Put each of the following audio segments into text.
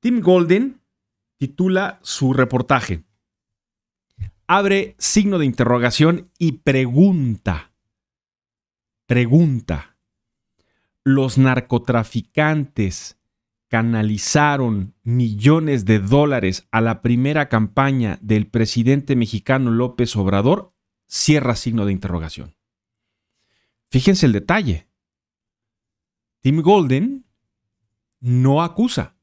Tim Golden titula su reportaje. Abre signo de interrogación y pregunta. Pregunta. ¿Los narcotraficantes canalizaron millones de dólares a la primera campaña del presidente mexicano López Obrador? Cierra signo de interrogación. Fíjense el detalle. Tim Golden no acusa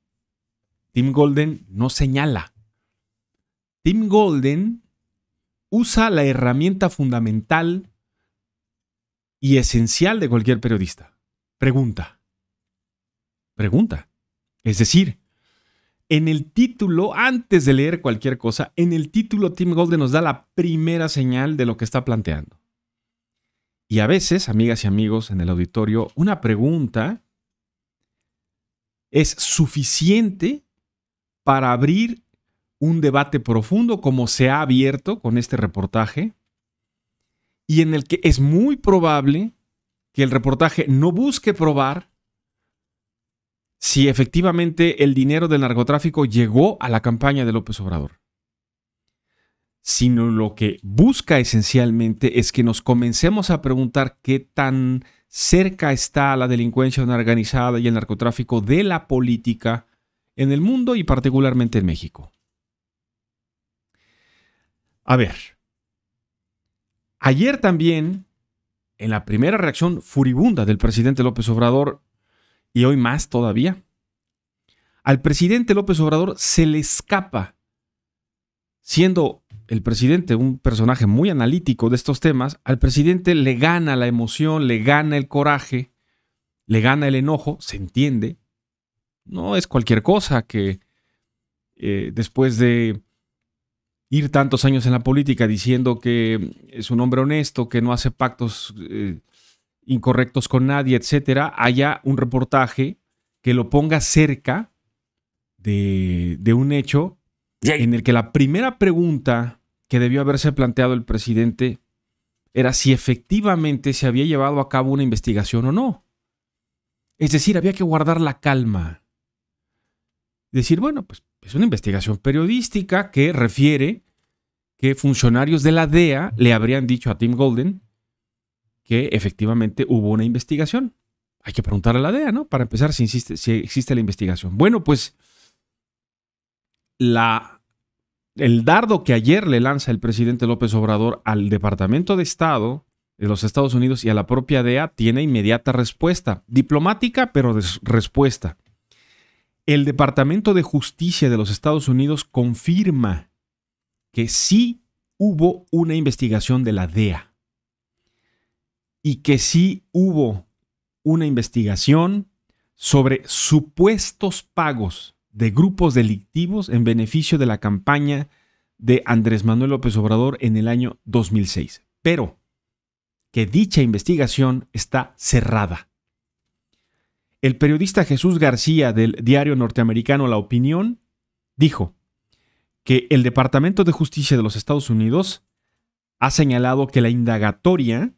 Tim Golden no señala. Tim Golden usa la herramienta fundamental y esencial de cualquier periodista. Pregunta. Pregunta. Es decir, en el título, antes de leer cualquier cosa, en el título Tim Golden nos da la primera señal de lo que está planteando. Y a veces, amigas y amigos en el auditorio, una pregunta es suficiente para abrir un debate profundo como se ha abierto con este reportaje y en el que es muy probable que el reportaje no busque probar si efectivamente el dinero del narcotráfico llegó a la campaña de López Obrador, sino lo que busca esencialmente es que nos comencemos a preguntar qué tan cerca está la delincuencia organizada y el narcotráfico de la política en el mundo y particularmente en México. A ver, ayer también, en la primera reacción furibunda del presidente López Obrador, y hoy más todavía, al presidente López Obrador se le escapa, siendo el presidente un personaje muy analítico de estos temas, al presidente le gana la emoción, le gana el coraje, le gana el enojo, se entiende, no es cualquier cosa que eh, después de ir tantos años en la política diciendo que es un hombre honesto, que no hace pactos eh, incorrectos con nadie, etcétera, haya un reportaje que lo ponga cerca de un hecho en el que la primera pregunta que debió haberse planteado el presidente era si efectivamente se había llevado a cabo una investigación o no. Es decir, había que guardar la calma decir, bueno, pues es una investigación periodística que refiere que funcionarios de la DEA le habrían dicho a Tim Golden que efectivamente hubo una investigación. Hay que preguntar a la DEA, ¿no? Para empezar, si, insiste, si existe la investigación. Bueno, pues la, el dardo que ayer le lanza el presidente López Obrador al Departamento de Estado de los Estados Unidos y a la propia DEA tiene inmediata respuesta, diplomática, pero respuesta. El Departamento de Justicia de los Estados Unidos confirma que sí hubo una investigación de la DEA y que sí hubo una investigación sobre supuestos pagos de grupos delictivos en beneficio de la campaña de Andrés Manuel López Obrador en el año 2006. Pero que dicha investigación está cerrada. El periodista Jesús García del diario norteamericano La Opinión dijo que el Departamento de Justicia de los Estados Unidos ha señalado que la indagatoria,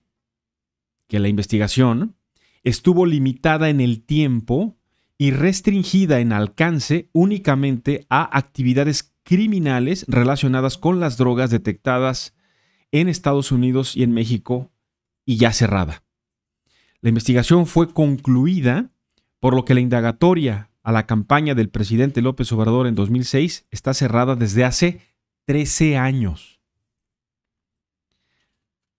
que la investigación, estuvo limitada en el tiempo y restringida en alcance únicamente a actividades criminales relacionadas con las drogas detectadas en Estados Unidos y en México y ya cerrada. La investigación fue concluida por lo que la indagatoria a la campaña del presidente López Obrador en 2006 está cerrada desde hace 13 años.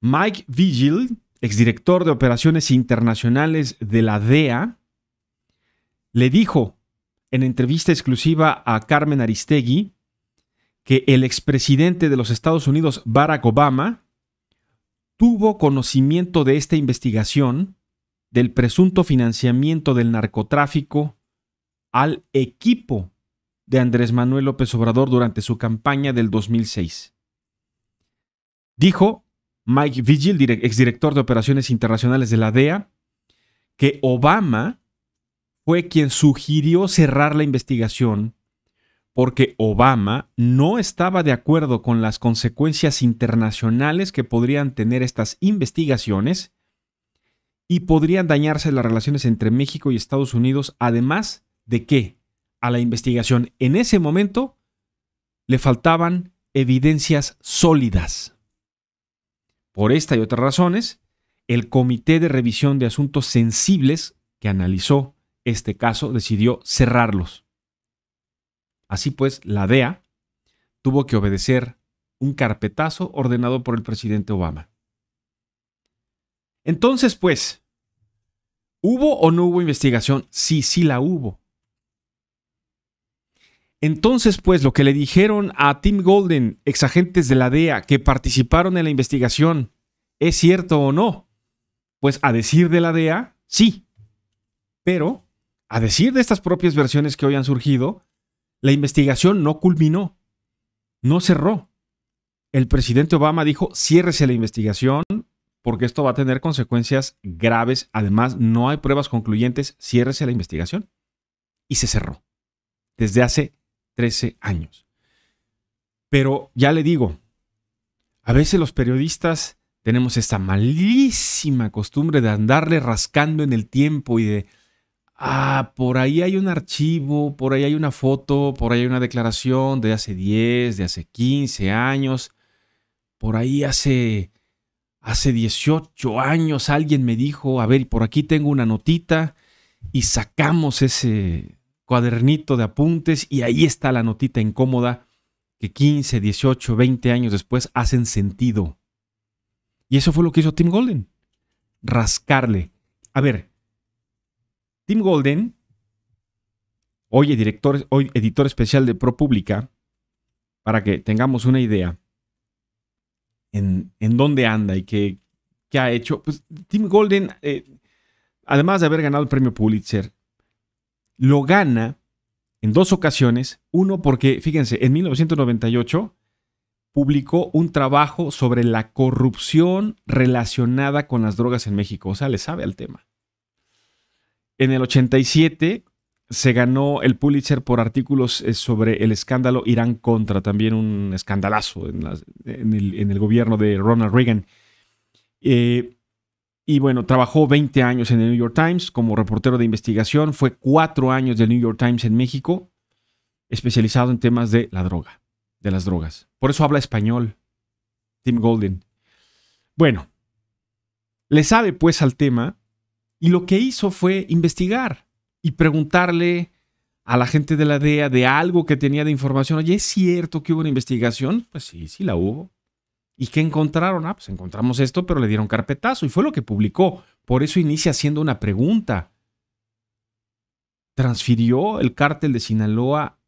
Mike Vigil, exdirector de operaciones internacionales de la DEA, le dijo en entrevista exclusiva a Carmen Aristegui que el expresidente de los Estados Unidos, Barack Obama, tuvo conocimiento de esta investigación del presunto financiamiento del narcotráfico al equipo de Andrés Manuel López Obrador durante su campaña del 2006. Dijo Mike Vigil, exdirector de Operaciones Internacionales de la DEA, que Obama fue quien sugirió cerrar la investigación porque Obama no estaba de acuerdo con las consecuencias internacionales que podrían tener estas investigaciones y podrían dañarse las relaciones entre México y Estados Unidos, además de que a la investigación en ese momento le faltaban evidencias sólidas. Por esta y otras razones, el Comité de Revisión de Asuntos Sensibles que analizó este caso decidió cerrarlos. Así pues, la DEA tuvo que obedecer un carpetazo ordenado por el presidente Obama. Entonces, pues, ¿hubo o no hubo investigación? Sí, sí la hubo. Entonces, pues, lo que le dijeron a Tim Golden, ex agentes de la DEA, que participaron en la investigación, ¿es cierto o no? Pues, a decir de la DEA, sí. Pero, a decir de estas propias versiones que hoy han surgido, la investigación no culminó, no cerró. El presidente Obama dijo, ciérrese la investigación, porque esto va a tener consecuencias graves. Además, no hay pruebas concluyentes, ciérrese la investigación. Y se cerró desde hace 13 años. Pero ya le digo, a veces los periodistas tenemos esta malísima costumbre de andarle rascando en el tiempo y de, ah, por ahí hay un archivo, por ahí hay una foto, por ahí hay una declaración de hace 10, de hace 15 años, por ahí hace Hace 18 años alguien me dijo, a ver, por aquí tengo una notita y sacamos ese cuadernito de apuntes y ahí está la notita incómoda que 15, 18, 20 años después hacen sentido. Y eso fue lo que hizo Tim Golden. Rascarle. A ver, Tim Golden, hoy, director, hoy editor especial de ProPublica, para que tengamos una idea, en, dónde anda y qué, ha hecho. Pues Tim Golden, eh, además de haber ganado el premio Pulitzer, lo gana en dos ocasiones. Uno porque, fíjense, en 1998 publicó un trabajo sobre la corrupción relacionada con las drogas en México. O sea, le sabe al tema. En el 87 se ganó el Pulitzer por artículos eh, sobre el escándalo Irán contra, también un escandalazo en, el, gobierno de Ronald Reagan. Eh, y bueno, trabajó 20 años en el New York Times como reportero de investigación, fue cuatro años del New York Times en México, especializado en temas de la droga, de las drogas. Por eso habla español, Tim Golden. Bueno, le sabe pues al tema y lo que hizo fue investigar y preguntarle a la gente de la DEA de algo que tenía de información. Oye, ¿es cierto que hubo una investigación? Pues sí, sí la hubo. ¿Y qué encontraron? Ah, pues encontramos esto, pero le dieron carpetazo y fue lo que publicó. Por eso inicia haciendo una pregunta. ¿Transfirió el cártel de Sinaloa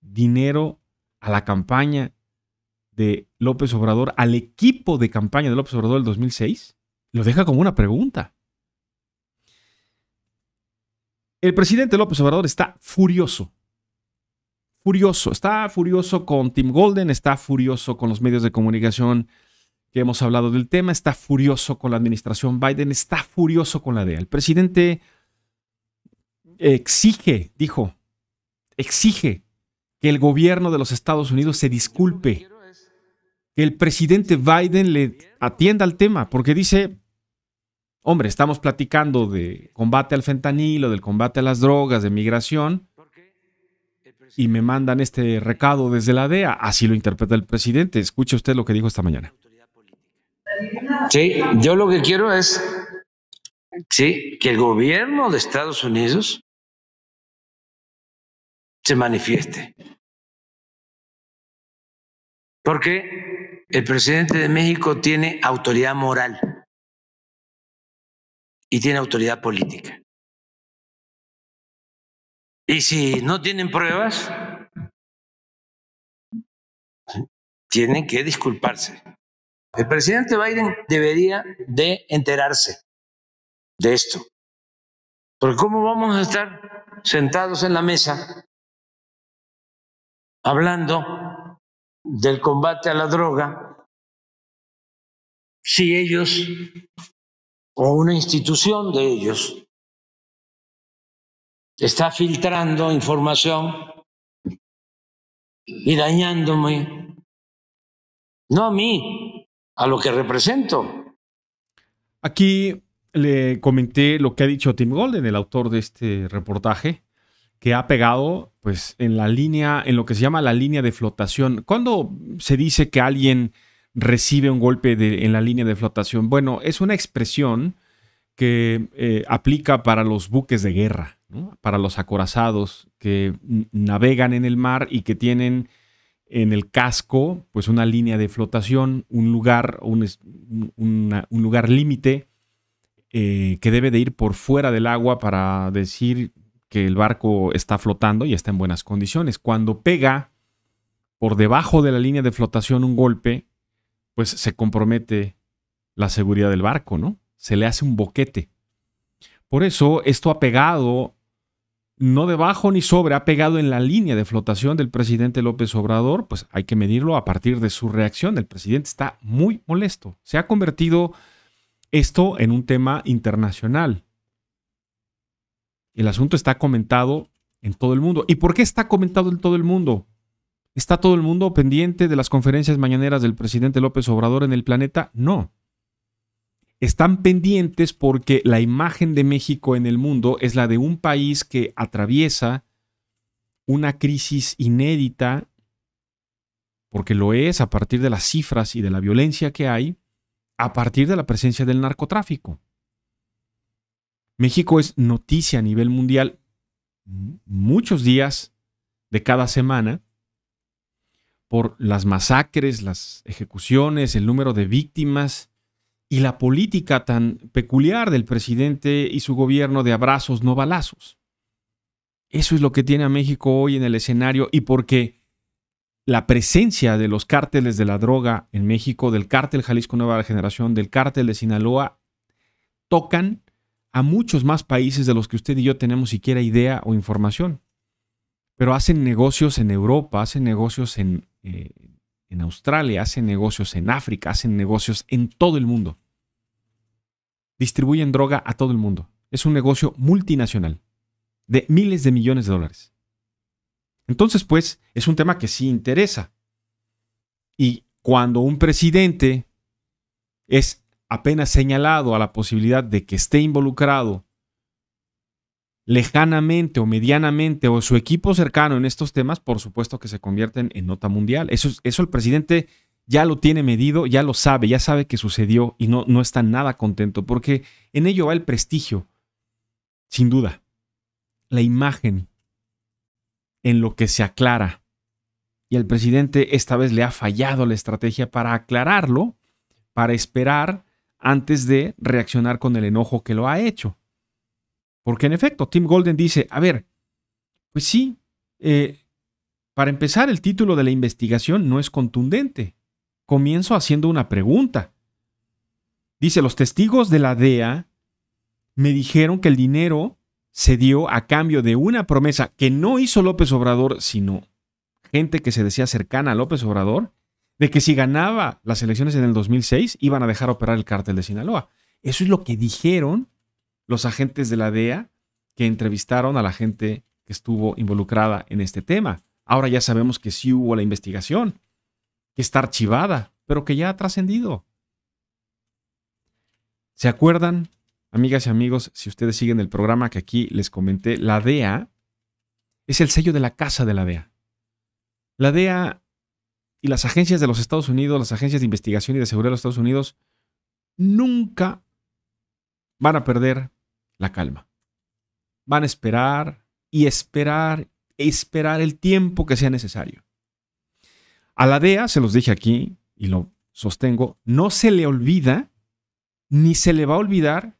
dinero a la campaña de López Obrador, al equipo de campaña de López Obrador del 2006? Lo deja como una pregunta. El presidente López Obrador está furioso. Furioso. Está furioso con Tim Golden, está furioso con los medios de comunicación que hemos hablado del tema, está furioso con la administración Biden, está furioso con la DEA. El presidente exige, dijo, exige que el gobierno de los Estados Unidos se disculpe, que el presidente Biden le atienda al tema, porque dice, hombre, estamos platicando de combate al fentanilo, del combate a las drogas, de migración, y me mandan este recado desde la DEA. Así lo interpreta el presidente. Escuche usted lo que dijo esta mañana. Sí, yo lo que quiero es sí, que el gobierno de Estados Unidos se manifieste. Porque el presidente de México tiene autoridad moral y tiene autoridad política. Y si no tienen pruebas, tienen que disculparse. El presidente Biden debería de enterarse de esto. Porque ¿cómo vamos a estar sentados en la mesa hablando del combate a la droga si ellos o una institución de ellos está filtrando información y dañándome, no a mí, a lo que represento. Aquí le comenté lo que ha dicho Tim Golden, el autor de este reportaje, que ha pegado pues en la línea, en lo que se llama la línea de flotación. ¿Cuándo se dice que alguien recibe un golpe en la línea de flotación. Bueno, es una expresión que eh, aplica para los buques de guerra, para los acorazados que navegan en el mar y que tienen en el casco pues una línea de flotación, un lugar, un, lugar límite eh, que debe de ir por fuera del agua para decir que el barco está flotando y está en buenas condiciones. Cuando pega por debajo de la línea de flotación un golpe, pues se compromete la seguridad del barco, ¿no? Se le hace un boquete. Por eso esto ha pegado, no debajo ni sobre, ha pegado en la línea de flotación del presidente López Obrador, pues hay que medirlo a partir de su reacción. El presidente está muy molesto. Se ha convertido esto en un tema internacional. El asunto está comentado en todo el mundo. ¿Y por qué está comentado en todo el mundo? ¿Está todo el mundo pendiente de las conferencias mañaneras del presidente López Obrador en el planeta? No. Están pendientes porque la imagen de México en el mundo es la de un país que atraviesa una crisis inédita, porque lo es a partir de las cifras y de la violencia que hay, a partir de la presencia del narcotráfico. México es noticia a nivel mundial muchos días de cada semana por las masacres, las ejecuciones, el número de víctimas y la política tan peculiar del presidente y su gobierno de abrazos, no balazos. Eso es lo que tiene a México hoy en el escenario y porque la presencia de los cárteles de la droga en México, del cártel Jalisco Nueva Generación, del cártel de Sinaloa, tocan a muchos más países de los que usted y yo tenemos siquiera idea o información pero hacen negocios en Europa, hacen negocios eh, en, Australia, hacen negocios en África, hacen negocios en todo el mundo. Distribuyen droga a todo el mundo. Es un negocio multinacional de miles de millones de dólares. Entonces, pues, es un tema que sí interesa. Y cuando un presidente es apenas señalado a la posibilidad de que esté involucrado lejanamente o medianamente o su equipo cercano en estos temas, por supuesto que se convierten en nota mundial. Eso, eso el presidente ya lo tiene medido, ya lo sabe, ya sabe que sucedió y no, no está nada contento, porque en ello va el prestigio, sin duda. La imagen en lo que se aclara. Y el presidente esta vez le ha fallado la estrategia para aclararlo, para esperar antes de reaccionar con el enojo que lo ha hecho. Porque en efecto, Tim Golden dice, a ver, pues sí, eh, para empezar el título de la investigación no es contundente. Comienzo haciendo una pregunta. Dice, los testigos de la DEA me dijeron que el dinero se dio a cambio de una promesa que no hizo López Obrador, sino gente que se decía cercana a López Obrador, de que si ganaba las elecciones en el 2006 iban a dejar operar el cártel de Sinaloa. Eso es lo que dijeron los agentes de la DEA que entrevistaron a la gente que estuvo involucrada en este tema. Ahora ya sabemos que sí hubo la investigación, que está archivada, pero que ya ha trascendido. ¿Se acuerdan, amigas y amigos, si ustedes siguen el programa que aquí les comenté, la DEA es el sello de la casa de la DEA. La DEA y las agencias de los Estados Unidos, las agencias de investigación y de seguridad de los Estados Unidos, nunca van a perder la calma. Van a esperar y esperar e esperar el tiempo que sea necesario. A la DEA, se los dije aquí y lo sostengo, no se le olvida ni se le va a olvidar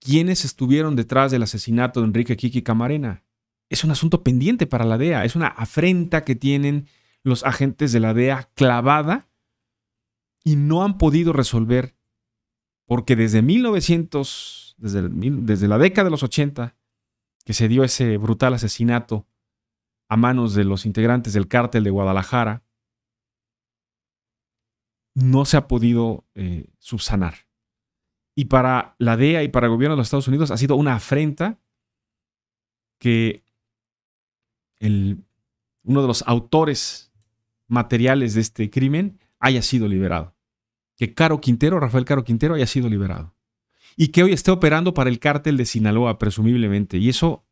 quiénes estuvieron detrás del asesinato de Enrique Kiki Camarena. Es un asunto pendiente para la DEA, es una afrenta que tienen los agentes de la DEA clavada y no han podido resolver porque desde 1900 desde, la década de los 80, que se dio ese brutal asesinato a manos de los integrantes del cártel de Guadalajara, no se ha podido eh, subsanar. Y para la DEA y para el gobierno de los Estados Unidos ha sido una afrenta que uno de los autores materiales de este crimen haya sido liberado. Que Caro Quintero, Rafael Caro Quintero, haya sido liberado y que hoy esté operando para el cártel de Sinaloa, presumiblemente. Y eso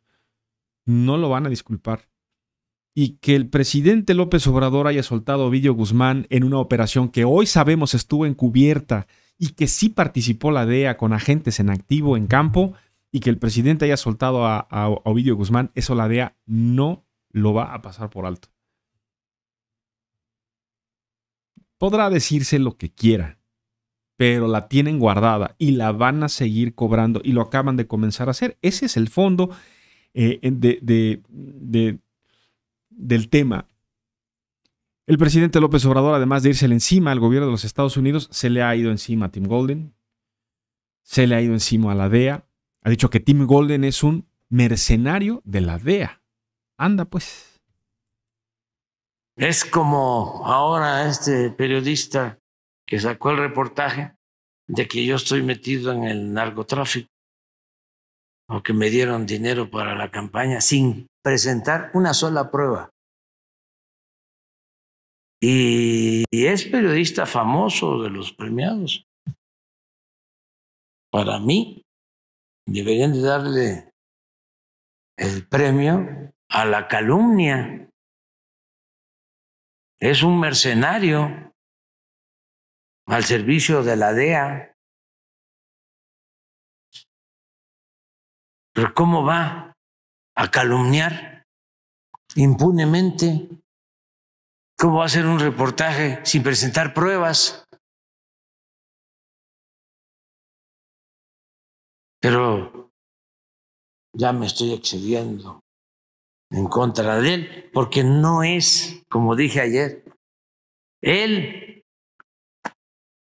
no lo van a disculpar. Y que el presidente López Obrador haya soltado a Ovidio Guzmán en una operación que hoy sabemos estuvo encubierta y que sí participó la DEA con agentes en activo en campo y que el presidente haya soltado a, Ovidio Guzmán, eso la DEA no lo va a pasar por alto. Podrá decirse lo que quiera, pero la tienen guardada y la van a seguir cobrando y lo acaban de comenzar a hacer. Ese es el fondo eh, de, del tema. El presidente López Obrador, además de irse encima al gobierno de los Estados Unidos, se le ha ido encima a Tim Golden, se le ha ido encima a la DEA, ha dicho que Tim Golden es un mercenario de la DEA. Anda pues. Es como ahora este periodista que sacó el reportaje de que yo estoy metido en el narcotráfico o que me dieron dinero para la campaña sin presentar una sola prueba. Y, es periodista famoso de los premiados. Para mí, deberían de darle el premio a la calumnia. Es un mercenario al servicio de la DEA. Pero ¿cómo va a calumniar impunemente? ¿Cómo va a hacer un reportaje sin presentar pruebas? Pero ya me estoy excediendo en contra de él, porque no es, como dije ayer, él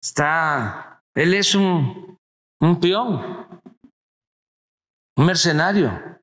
Está, él es un, un peón, un mercenario.